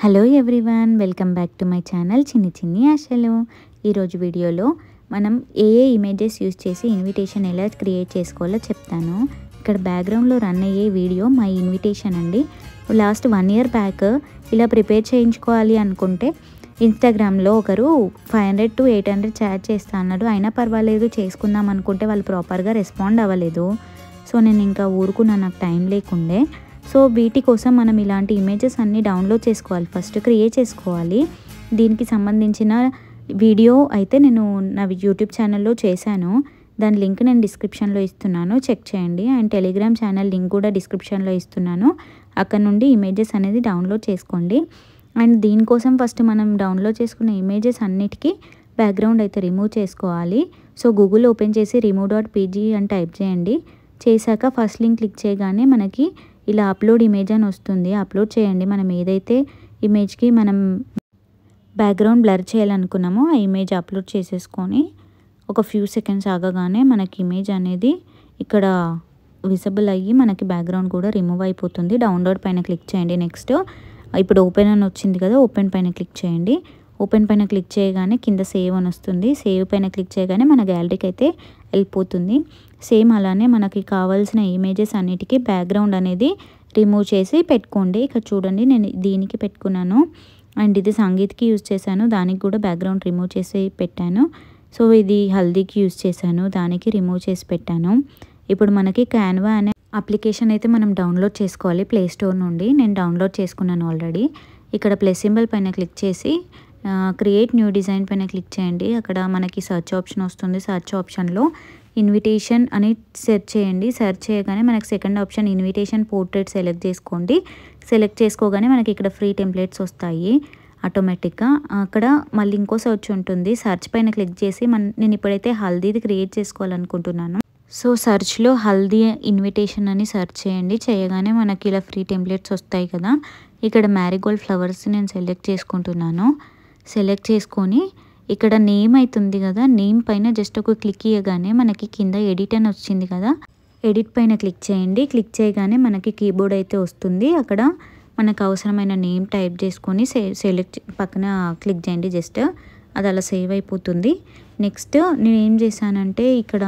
hello everyone welcome back to my channel Chinni Chinni Aasalu ఈరోజు వీడియోలో మనం ఏ ఏ ఇమేజెస్ యూజ్ చేసి ఇన్విటేషన్ ఎలా క్రియేట్ చేసుకోవాలో చెప్తాను ఇక్కడ బ్యాక్గ్రౌండ్లో రన్ అయ్యే వీడియో మై ఇన్విటేషన్ అండి లాస్ట్ వన్ ఇయర్ బ్యాక్ ఇలా ప్రిపేర్ చేయించుకోవాలి అనుకుంటే ఇన్స్టాగ్రామ్లో ఒకరు five hundred to eight hundred chat చేస్తా అన్నాడు అయినా పర్వాలేదు చేసుకుందాం అనుకుంటే వాళ్ళు ప్రాపర్గా రెస్పాండ్ అవ్వలేదు సో నేను ఇంకా ఊరుకున్నా నాకు టైం లేకుండే సో వీటి కోసం మనం ఇలాంటి ఇమేజెస్ అన్నీ డౌన్లోడ్ చేసుకోవాలి ఫస్ట్ క్రియేట్ చేసుకోవాలి దీనికి సంబంధించిన వీడియో అయితే నేను నా యూట్యూబ్ ఛానల్లో చేశాను దాని లింక్ నేను డిస్క్రిప్షన్లో ఇస్తున్నాను చెక్ చేయండి అండ్ టెలిగ్రామ్ ఛానల్ లింక్ కూడా డిస్క్రిప్షన్లో ఇస్తున్నాను అక్కడ నుండి ఇమేజెస్ అనేది డౌన్లోడ్ చేసుకోండి అండ్ దీనికోసం ఫస్ట్ మనం డౌన్లోడ్ చేసుకున్న ఇమేజెస్ అన్నిటికీ బ్యాక్గ్రౌండ్ అయితే రిమూవ్ చేసుకోవాలి సో గూగుల్ ఓపెన్ చేసి రిమూవ్ డాట్ పీజీ అని టైప్ చేయండి చేశాక ఫస్ట్ లింక్ క్లిక్ చేయగానే మనకి ఇలా అప్లోడ్ ఇమేజ్ అని వస్తుంది అప్లోడ్ చేయండి మనం ఏదైతే ఇమేజ్కి మనం బ్యాక్గ్రౌండ్ బ్లర్ చేయాలనుకున్నామో ఆ ఇమేజ్ అప్లోడ్ చేసేసుకొని ఒక ఫ్యూ సెకండ్స్ ఆగగానే మనకి ఇమేజ్ అనేది ఇక్కడ విజబుల్ అయ్యి మనకి బ్యాక్గ్రౌండ్ కూడా రిమూవ్ అయిపోతుంది డౌన్లోడ్ పైన క్లిక్ చేయండి నెక్స్ట్ ఇప్పుడు ఓపెన్ అని వచ్చింది కదా ఓపెన్ పైన క్లిక్ చేయండి ఓపెన్ పైన క్లిక్ చేయగానే కింద సేవ్ అని వస్తుంది సేవ్ పైన క్లిక్ చేయగానే మన గ్యాలరీకి అయితే వెళ్ళిపోతుంది సేమ్ అలానే మనకి కావాల్సిన ఇమేజెస్ అన్నిటికీ బ్యాక్గ్రౌండ్ అనేది రిమూవ్ చేసి పెట్టుకోండి ఇక్కడ చూడండి నేను దీనికి పెట్టుకున్నాను అండ్ ఇది సంగీత్కి యూజ్ చేశాను దానికి కూడా బ్యాక్గ్రౌండ్ రిమూవ్ చేసి పెట్టాను సో ఇది హల్దీకి యూజ్ చేశాను దానికి రిమూవ్ చేసి పెట్టాను ఇప్పుడు మనకి క్యాన్వా అనే అప్లికేషన్ అయితే మనం డౌన్లోడ్ చేసుకోవాలి ప్లే స్టోర్ నుండి నేను డౌన్లోడ్ చేసుకున్నాను ఆల్రెడీ ఇక్కడ ప్లస్ సింబల్ పైన క్లిక్ చేసి క్రియేట్ న్యూ డిజైన్ పైన క్లిక్ చేయండి అక్కడ మనకి సర్చ్ ఆప్షన్ వస్తుంది సర్చ్ ఆప్షన్లో ఇన్విటేషన్ అని సెర్చ్ చేయండి సెర్చ్ చేయగానే మనకి second option invitation portrait select చేసుకోండి సెలెక్ట్ చేసుకోగానే మనకి ఇక్కడ ఫ్రీ టెంప్లెట్స్ వస్తాయి ఆటోమేటిక్గా అక్కడ మళ్ళీ ఇంకో సర్చ్ ఉంటుంది సర్చ్ పైన క్లిక్ చేసి మన నేను ఇప్పుడైతే హల్దీది క్రియేట్ చేసుకోవాలనుకుంటున్నాను సో సర్చ్లో హల్దీ ఇన్విటేషన్ అని సర్చ్ చేయండి చేయగానే మనకి ఇలా ఫ్రీ టెంప్లెట్స్ వస్తాయి కదా ఇక్కడ మ్యారీగోల్డ్ ఫ్లవర్స్ నేను సెలెక్ట్ చేసుకుంటున్నాను సెలెక్ట్ చేసుకొని ఇక్కడ నేమ్ అవుతుంది కదా నేమ్ పైన జస్ట్ ఒక క్లిక్ ఇవ్వగానే మనకి కింద ఎడిట్ అని వచ్చింది కదా ఎడిట్ పైన క్లిక్ చేయండి క్లిక్ చేయగానే మనకి కీబోర్డ్ అయితే వస్తుంది అక్కడ మనకు అవసరమైన నేమ్ టైప్ చేసుకొని సెలెక్ట్ పక్కన క్లిక్ చేయండి జస్ట్ అది అలా సేవ్ అయిపోతుంది నెక్స్ట్ నేను ఏం చేశానంటే ఇక్కడ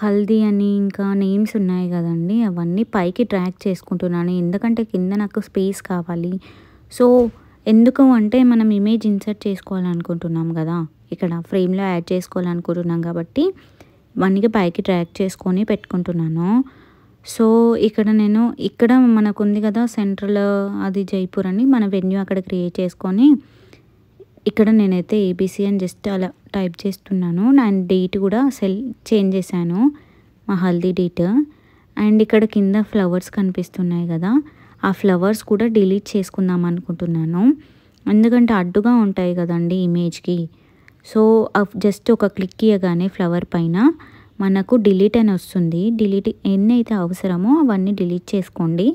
హల్దీ అని ఇంకా నేమ్స్ ఉన్నాయి కదండి అవన్నీ పైకి ట్రాక్ చేసుకుంటున్నాను ఎందుకంటే కింద నాకు స్పేస్ కావాలి సో ఎందుకు అంటే మనం ఇమేజ్ ఇన్సర్ట్ చేసుకోవాలనుకుంటున్నాం కదా ఇక్కడ ఫ్రేమ్లో యాడ్ చేసుకోవాలనుకుంటున్నాం కాబట్టి వన్కి పైకి ట్రాక్ చేసుకొని పెట్టుకుంటున్నాను సో ఇక్కడ నేను ఇక్కడ మనకు ఉంది కదా సెంట్రల్ అది జైపూర్ అని మన వెన్యూ అక్కడ క్రియేట్ చేసుకొని ఇక్కడ నేనైతే ఏబీసీ అని జస్ట్ అలా టైప్ చేస్తున్నాను అండ్ డేట్ కూడా సెల్ చేంజ్ చేశాను మా హల్దీ డేట్ అండ్ ఇక్కడ కింద ఫ్లవర్స్ కనిపిస్తున్నాయి కదా ఆ ఫ్లవర్స్ కూడా డిలీట్ చేసుకుందాం అనుకుంటున్నాను ఎందుకంటే అడ్డుగా ఉంటాయి కదండి ఇమేజ్కి సో జస్ట్ ఒక క్లిక్ ఇవ్వగానే ఫ్లవర్ పైన మనకు డిలీట్ అని వస్తుంది డిలీట్ ఎన్ని అయితే అవసరమో అవన్నీ డిలీట్ చేసుకోండి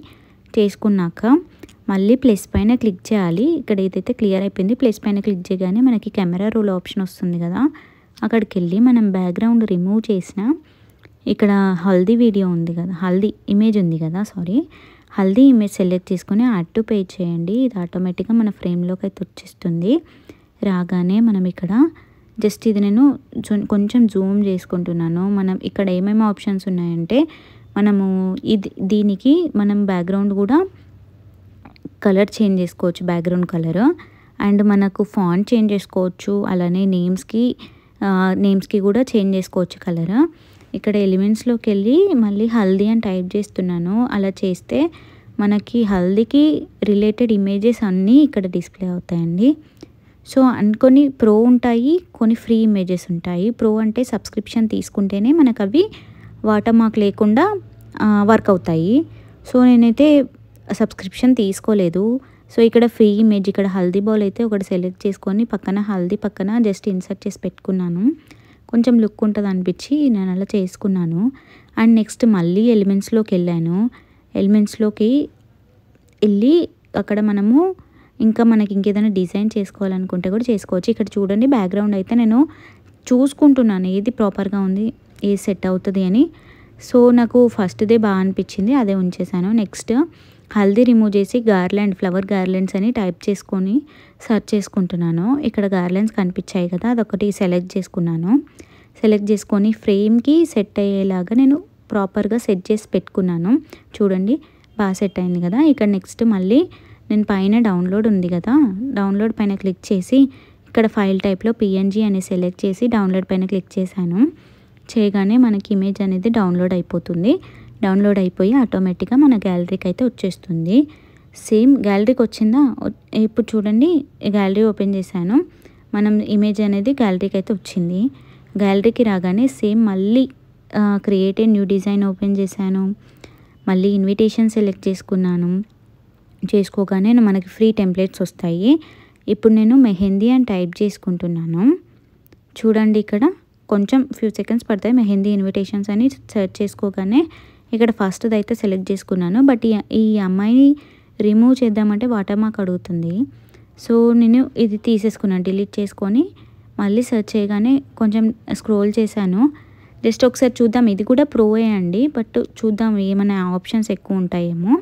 చేసుకున్నాక మళ్ళీ ప్లస్ పైన క్లిక్ చేయాలి ఇక్కడ ఏదైతే క్లియర్ అయిపోయింది ప్లస్ పైన క్లిక్ చేయగానే మనకి కెమెరా రోల్ ఆప్షన్ వస్తుంది కదా అక్కడికి వెళ్ళి మనం బ్యాక్గ్రౌండ్ రిమూవ్ చేసిన ఇక్కడ హల్దీ వీడియో ఉంది కదా హల్దీ ఇమేజ్ ఉంది కదా సారీ హల్దీ ఇమేజ్ సెలెక్ట్ చేసుకుని అటు పే చేయండి ఇది ఆటోమేటిక్గా మన ఫ్రేమ్లోకి అయితే వచ్చేస్తుంది రాగానే మనం ఇక్కడ జస్ట్ ఇది నేను కొంచెం జూమ్ చేసుకుంటున్నాను మనం ఇక్కడ ఏమేమి ఆప్షన్స్ ఉన్నాయంటే మనము ఇది దీనికి మనం బ్యాక్గ్రౌండ్ కూడా కలర్ చేంజ్ చేసుకోవచ్చు బ్యాక్గ్రౌండ్ కలర్ అండ్ మనకు ఫాన్ చేంజ్ చేసుకోవచ్చు అలానే నేమ్స్కి నేమ్స్కి కూడా చేంజ్ చేసుకోవచ్చు కలర్ ఇక్కడ ఎలిమెంట్స్లోకి వెళ్ళి మళ్ళీ హల్దీ అని టైప్ చేస్తున్నాను అలా చేస్తే మనకి హల్దీకి రిలేటెడ్ ఇమేజెస్ అన్నీ ఇక్కడ డిస్ప్లే అవుతాయండి సో అండ్ కొన్ని ప్రో ఉంటాయి కొన్ని ఫ్రీ ఇమేజెస్ ఉంటాయి ప్రో అంటే సబ్స్క్రిప్షన్ తీసుకుంటేనే మనకు అవి వాటమాక్ లేకుండా వర్క్ అవుతాయి సో నేనైతే సబ్స్క్రిప్షన్ తీసుకోలేదు సో ఇక్కడ ఫ్రీ ఇమేజ్ ఇక్కడ హల్దీ బౌల్ అయితే ఒకటి సెలెక్ట్ చేసుకొని పక్కన హల్దీ పక్కన జస్ట్ ఇన్సర్ట్ చేసి పెట్టుకున్నాను కొంచెం లుక్ ఉంటుంది అనిపించి నేను అలా చేసుకున్నాను అండ్ నెక్స్ట్ మళ్ళీ ఎలిమెంట్స్లోకి వెళ్ళాను ఎలిమెంట్స్లోకి వెళ్ళి అక్కడ మనము ఇంకా మనకి ఇంకేదైనా డిజైన్ చేసుకోవాలనుకుంటే కూడా చేసుకోవచ్చు ఇక్కడ చూడండి బ్యాక్గ్రౌండ్ అయితే నేను చూసుకుంటున్నాను ఏది ప్రాపర్గా ఉంది ఏది సెట్ అవుతుంది అని సో నాకు ఫస్ట్దే బాగా అనిపించింది అదే ఉంచేసాను నెక్స్ట్ హల్దీ రిమూవ్ చేసి గార్లెండ్ ఫ్లవర్ గార్లెండ్స్ అని టైప్ చేసుకొని సర్చ్ చేసుకుంటున్నాను ఇక్కడ గార్లెండ్స్ కనిపించాయి కదా అదొకటి సెలెక్ట్ చేసుకున్నాను సెలెక్ట్ చేసుకొని ఫ్రేమ్కి సెట్ అయ్యేలాగా నేను ప్రాపర్గా సెట్ చేసి పెట్టుకున్నాను చూడండి బాగా సెట్ అయింది కదా ఇక్కడ నెక్స్ట్ మళ్ళీ నేను పైన డౌన్లోడ్ ఉంది కదా డౌన్లోడ్ పైన క్లిక్ చేసి ఇక్కడ ఫైల్ టైప్లో పిఎన్జీ అని సెలెక్ట్ చేసి డౌన్లోడ్ పైన క్లిక్ చేశాను చేయగానే మనకి ఇమేజ్ అనేది డౌన్లోడ్ అయిపోతుంది డౌన్లోడ్ అయిపోయి ఆటోమేటిక్గా మన గ్యాలరీకి అయితే వచ్చేస్తుంది సేమ్ గ్యాలరీకి వచ్చిందా ఇప్పుడు చూడండి గ్యాలరీ ఓపెన్ చేశాను మనం ఇమేజ్ అనేది గ్యాలరీకి అయితే వచ్చింది గ్యాలరీకి రాగానే సేమ్ మళ్ళీ create a new design open చేశాను మళ్ళీ ఇన్విటేషన్ సెలెక్ట్ చేసుకున్నాను చేసుకోగానే మనకి ఫ్రీ టెంప్లెట్స్ వస్తాయి ఇప్పుడు నేను మెహందీ అని టైప్ చేసుకుంటున్నాను చూడండి ఇక్కడ కొంచెం ఫ్యూ సెకండ్స్ పడతాయి మెహందీ ఇన్విటేషన్స్ అని సెర్చ్ చేసుకోగానే ఇక్కడ ఫస్ట్ది అయితే సెలెక్ట్ చేసుకున్నాను బట్ ఈ అమ్మాయిని రిమూవ్ చేద్దామంటే వాటర్ మాకు అడుగుతుంది సో నేను ఇది తీసేసుకున్నాను డిలీట్ చేసుకొని మళ్ళీ సెర్చ్ చేయగానే కొంచెం స్క్రోల్ చేశాను జస్ట్ ఒకసారి చూద్దాం ఇది కూడా ప్రోయే అండి బట్ చూద్దాం ఏమైనా ఆప్షన్స్ ఎక్కువ ఉంటాయేమో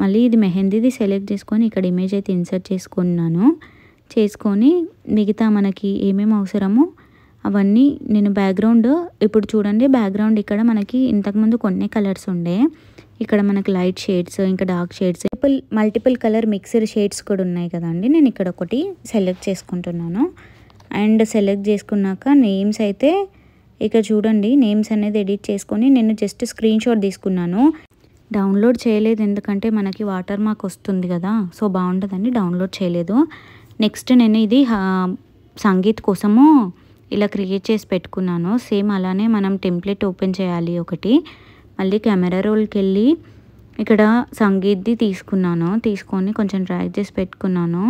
మళ్ళీ ఇది మెహందీది సెలెక్ట్ చేసుకొని ఇక్కడ ఇమేజ్ అయితే ఇన్సర్ట్ చేసుకున్నాను చేసుకొని మిగతా మనకి ఏమేమి అవసరమో అవన్నీ నేను బ్యాక్గ్రౌండ్ ఇప్పుడు చూడండి బ్యాక్గ్రౌండ్ ఇక్కడ మనకి ఇంతకుముందు కొన్ని కలర్స్ ఉండే ఇక్కడ మనకి లైట్ షేడ్స్ ఇంకా dark shades multiple multiple colour mixer shades కూడా ఉన్నాయి కదండి నేను ఇక్కడ ఒకటి సెలెక్ట్ చేసుకుంటున్నాను అండ్ సెలెక్ట్ చేసుకున్నాక నేమ్స్ అయితే ఇక చూడండి నేమ్స్ అనేది ఎడిట్ చేసుకొని నేను జస్ట్ స్క్రీన్ షాట్ తీసుకున్నాను డౌన్లోడ్ చేయలేదు ఎందుకంటే మనకి వాటర్ మార్క్ వస్తుంది కదా సో బాగుంటుందండి డౌన్లోడ్ చేయలేదు నెక్స్ట్ నేను ఇది సంగీత్ కోసము ఇలా క్రియేట్ చేసి పెట్టుకున్నాను సేమ్ అలానే మనం టెంప్లెట్ ఓపెన్ చేయాలి ఒకటి మళ్ళీ కెమెరా రోల్కి వెళ్ళి ఇక్కడ సంగీత్ది తీసుకున్నాను తీసుకొని కొంచెం డ్రాగ్ చేసి పెట్టుకున్నాను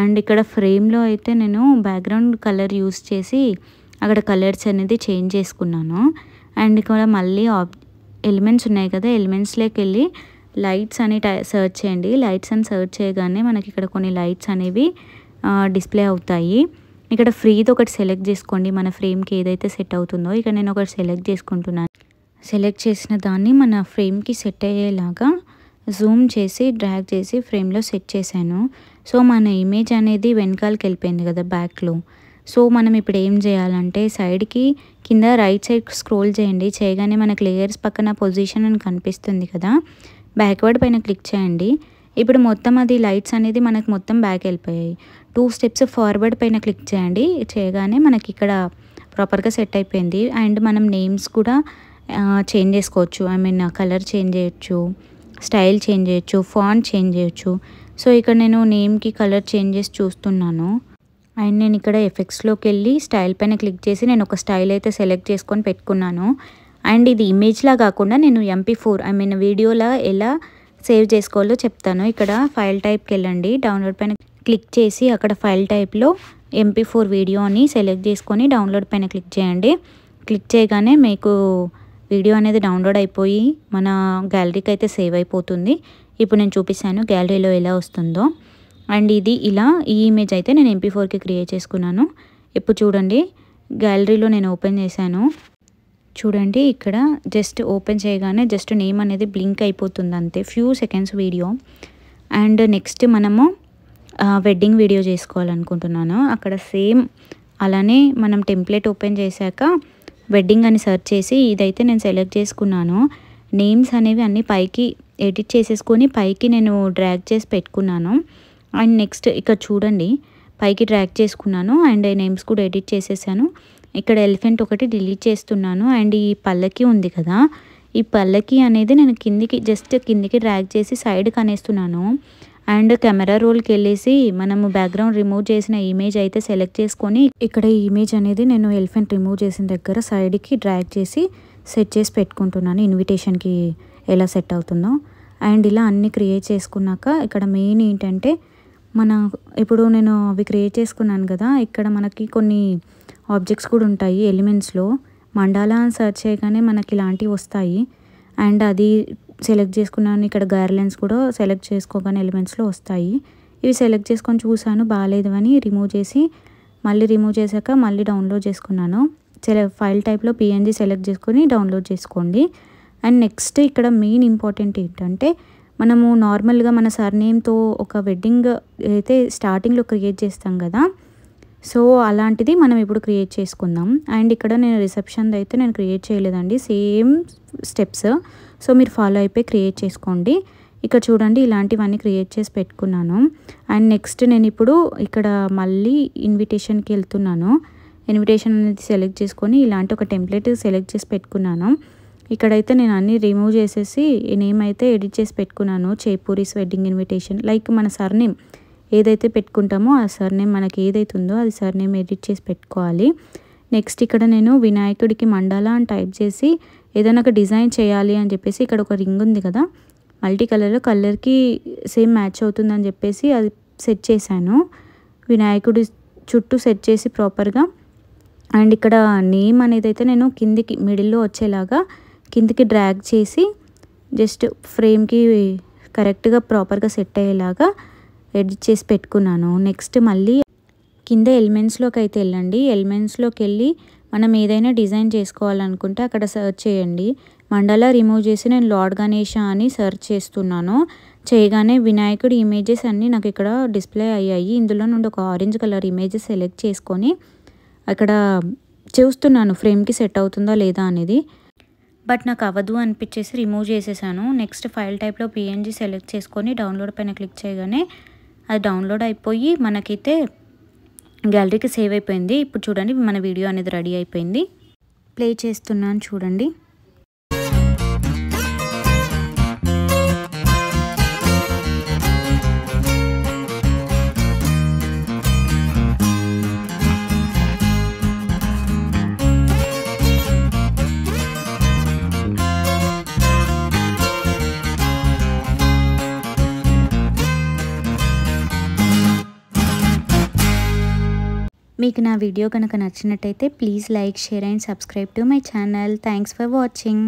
అండ్ ఇక్కడ ఫ్రేమ్లో అయితే నేను బ్యాక్గ్రౌండ్ కలర్ యూస్ చేసి అక్కడ కలర్స్ అనేది చేంజ్ చేసుకున్నాను అండ్ ఇక్కడ మళ్ళీ ఆప్ ఎలిమెంట్స్ ఉన్నాయి కదా ఎలిమెంట్స్లోకి వెళ్ళి లైట్స్ అని సర్చ్ చేయండి లైట్స్ అని సర్చ్ చేయగానే మనకి ఇక్కడ కొన్ని లైట్స్ అనేవి డిస్ప్లే అవుతాయి ఇక్కడ ఫ్రీది ఒకటి సెలెక్ట్ చేసుకోండి మన ఫ్రేమ్కి ఏదైతే సెట్ అవుతుందో ఇక్కడ నేను ఒకటి సెలెక్ట్ చేసుకుంటున్నాను సెలెక్ట్ చేసిన దాన్ని మన ఫ్రేమ్కి సెట్ అయ్యేలాగా జూమ్ చేసి డ్రాగ్ చేసి ఫ్రేమ్లో సెట్ చేశాను సో మన ఇమేజ్ అనేది వెనకాలకి వెళ్ళిపోయింది కదా బ్యాక్లో సో మనం ఇప్పుడు ఏం చేయాలంటే సైడ్కి కింద రైట్ సైడ్ స్క్రోల్ చేయండి చేయగానే మనకు లేయర్స్ పక్కన పొజిషన్ అని కనిపిస్తుంది కదా బ్యాక్వర్డ్ పైన క్లిక్ చేయండి ఇప్పుడు మొత్తం అది లైట్స్ అనేది మనకు మొత్తం బ్యాక్ వెళ్ళిపోయాయి టూ స్టెప్స్ ఫార్వర్డ్ పైన క్లిక్ చేయండి చేయగానే మనకి ఇక్కడ ప్రాపర్గా సెట్ అయిపోయింది అండ్ మనం నేమ్స్ కూడా చేంజ్ చేసుకోవచ్చు ఐ మీన్ కలర్ చేంజ్ చేయొచ్చు స్టైల్ చేంజ్ చేయొచ్చు ఫాన్ చేంజ్ చేయొచ్చు సో ఇక్కడ నేను నేమ్కి కలర్ చేంజ్ చేసి చూస్తున్నాను అండ్ నేను ఇక్కడ ఎఫెక్ట్స్లోకి వెళ్ళి స్టైల్ పైన క్లిక్ చేసి నేను ఒక స్టైల్ అయితే సెలెక్ట్ చేసుకొని పెట్టుకున్నాను అండ్ ఇది ఇమేజ్లా కాకుండా నేను ఎంపీ ఫోర్ ఐ మీన్ వీడియోలా ఎలా సేవ్ చేసుకోవాలో చెప్తాను ఇక్కడ ఫైల్ టైప్కి వెళ్ళండి డౌన్లోడ్ పైన క్లిక్ చేసి అక్కడ ఫైల్ టైప్లో ఎంపీ ఫోర్ వీడియో అని సెలెక్ట్ చేసుకొని డౌన్లోడ్ పైన క్లిక్ చేయండి క్లిక్ చేయగానే మీకు వీడియో అనేది డౌన్లోడ్ అయిపోయి మన గ్యాలరీకి అయితే సేవ్ అయిపోతుంది ఇప్పుడు నేను చూపిస్తాను గ్యాలరీలో ఎలా వస్తుందో అండ్ ఇది ఇలా ఈ ఇమేజ్ అయితే నేను ఎంపీ ఫోర్కి క్రియేట్ చేసుకున్నాను ఇప్పుడు చూడండి గ్యాలరీలో నేను ఓపెన్ చేశాను చూడండి ఇక్కడ జస్ట్ ఓపెన్ చేయగానే జస్ట్ నేమ్ అనేది బ్లింక్ అయిపోతుంది అంతే few seconds video and next మనము వెడ్డింగ్ వీడియో చేసుకోవాలనుకుంటున్నాను అక్కడ సేమ్ అలానే మనం టెంప్లెట్ ఓపెన్ చేశాక వెడ్డింగ్ అని సెర్చ్ చేసి ఇదైతే నేను సెలెక్ట్ చేసుకున్నాను నేమ్స్ అనేవి అన్నీ పైకి ఎడిట్ చేసేసుకొని పైకి నేను డ్రాగ్ చేసి పెట్టుకున్నాను అండ్ నెక్స్ట్ ఇక్కడ చూడండి పైకి ట్రాక్ చేసుకున్నాను అండ్ నేమ్స్ కూడా ఎడిట్ చేసేసాను ఇక్కడ ఎలిఫెంట్ ఒకటి డిలీట్ చేస్తున్నాను అండ్ ఈ పల్లకి ఉంది కదా ఈ పల్లకి అనేది నేను కిందికి జస్ట్ కిందికి ట్రాక్ చేసి సైడ్కి అనేస్తున్నాను అండ్ కెమెరా రోల్కి వెళ్ళేసి మనము బ్యాక్గ్రౌండ్ రిమూవ్ చేసిన ఇమేజ్ అయితే సెలెక్ట్ చేసుకొని ఇక్కడ ఈ ఇమేజ్ అనేది నేను ఎలిఫెంట్ రిమూవ్ చేసిన దగ్గర సైడ్కి డ్రాక్ చేసి సెట్ చేసి పెట్టుకుంటున్నాను ఇన్విటేషన్కి ఎలా సెట్ అవుతుందో అండ్ ఇలా అన్నీ క్రియేట్ చేసుకున్నాక ఇక్కడ మెయిన్ ఏంటంటే మన ఇప్పుడు నేను అవి క్రియేట్ చేసుకున్నాను కదా ఇక్కడ మనకి కొన్ని ఆబ్జెక్ట్స్ కూడా ఉంటాయి ఎలిమెంట్స్లో మండాలా అని సెర్చ్ చేయగానే మనకి ఇలాంటివి వస్తాయి అండ్ అది సెలెక్ట్ చేసుకున్నాను ఇక్కడ గైర్లైన్స్ కూడా సెలెక్ట్ చేసుకోగానే ఎలిమెంట్స్లో వస్తాయి ఇవి సెలెక్ట్ చేసుకొని చూశాను బాగాలేదు అని రిమూవ్ చేసి మళ్ళీ రిమూవ్ చేశాక మళ్ళీ డౌన్లోడ్ చేసుకున్నాను సెలె ఫైల్ టైప్లో పిఎన్జీ సెలెక్ట్ చేసుకొని డౌన్లోడ్ చేసుకోండి అండ్ నెక్స్ట్ ఇక్కడ మెయిన్ ఇంపార్టెంట్ ఏంటంటే మనము నార్మల్గా మన సర్నేమ్తో ఒక వెడ్డింగ్ అయితే స్టార్టింగ్లో క్రియేట్ చేస్తాం కదా సో అలాంటిది మనం ఇప్పుడు క్రియేట్ చేసుకుందాం అండ్ ఇక్కడ నేను రిసెప్షన్ అయితే నేను క్రియేట్ చేయలేదండి సేమ్ స్టెప్స్ సో మీరు ఫాలో అయిపోయి క్రియేట్ చేసుకోండి ఇక్కడ చూడండి ఇలాంటివన్నీ క్రియేట్ చేసి పెట్టుకున్నాను అండ్ నెక్స్ట్ నేను ఇప్పుడు ఇక్కడ మళ్ళీ ఇన్విటేషన్కి వెళ్తున్నాను ఇన్విటేషన్ అనేది సెలెక్ట్ చేసుకొని ఇలాంటి ఒక టెంప్లెట్ సెలెక్ట్ చేసి పెట్టుకున్నాను ఇక్కడైతే నేను అన్నీ రిమూవ్ చేసేసి నేమైతే ఎడిట్ చేసి పెట్టుకున్నాను చేపూరిస్ వెడ్డింగ్ ఇన్విటేషన్ లైక్ మన సర్నేమ్ ఏదైతే పెట్టుకుంటామో ఆ సర్నేమ్ మనకి ఏదైతే ఉందో అది సర్నేమ్ ఎడిట్ చేసి పెట్టుకోవాలి నెక్స్ట్ ఇక్కడ నేను వినాయకుడికి మండాల అని టైప్ చేసి ఏదైనా ఒక డిజైన్ చేయాలి అని చెప్పేసి ఇక్కడ ఒక రింగ్ ఉంది కదా మల్టీ కలర్లో కలర్కి సేమ్ మ్యాచ్ అవుతుందని చెప్పేసి అది సెట్ చేశాను వినాయకుడి చుట్టూ సెట్ చేసి ప్రాపర్గా అండ్ ఇక్కడ నేమ్ అనేది అయితే నేను కిందికి మిడిల్లో వచ్చేలాగా కిందికి డ్రాగ్ చేసి జస్ట్ ఫ్రేమ్కి కరెక్ట్గా ప్రాపర్గా సెట్ అయ్యేలాగా ఎడిట్ చేసి పెట్టుకున్నాను నెక్స్ట్ మళ్ళీ కింద ఎలిమెంట్స్లోకి అయితే వెళ్ళండి ఎలిమెంట్స్లోకి వెళ్ళి మనం ఏదైనా డిజైన్ చేసుకోవాలనుకుంటే అక్కడ సర్చ్ చేయండి మండలా రిమూవ్ చేసి నేను లార్డ్ గణేష అని సర్చ్ చేస్తున్నాను చేయగానే వినాయకుడి ఇమేజెస్ అన్నీ నాకు ఇక్కడ డిస్ప్లే అయ్యాయి ఇందులో నుండి ఒక ఆరెంజ్ కలర్ ఇమేజెస్ సెలెక్ట్ చేసుకొని అక్కడ చూస్తున్నాను ఫ్రేమ్కి సెట్ అవుతుందా లేదా అనేది బట్ నాకు అవ్వదు అనిపించేసి రిమూవ్ చేసేసాను నెక్స్ట్ ఫైల్ టైప్లో పిఎన్జీ సెలెక్ట్ చేసుకొని డౌన్లోడ్ పైన క్లిక్ చేయగానే అది డౌన్లోడ్ అయిపోయి మనకైతే గ్యాలరీకి సేవ్ అయిపోయింది ఇప్పుడు చూడండి మన వీడియో అనేది రెడీ అయిపోయింది ప్లే చేస్తున్నాను చూడండి మీకు నా వీడియో కనుక నచ్చినట్టయితే please like share and subscribe to my channel thanks for watching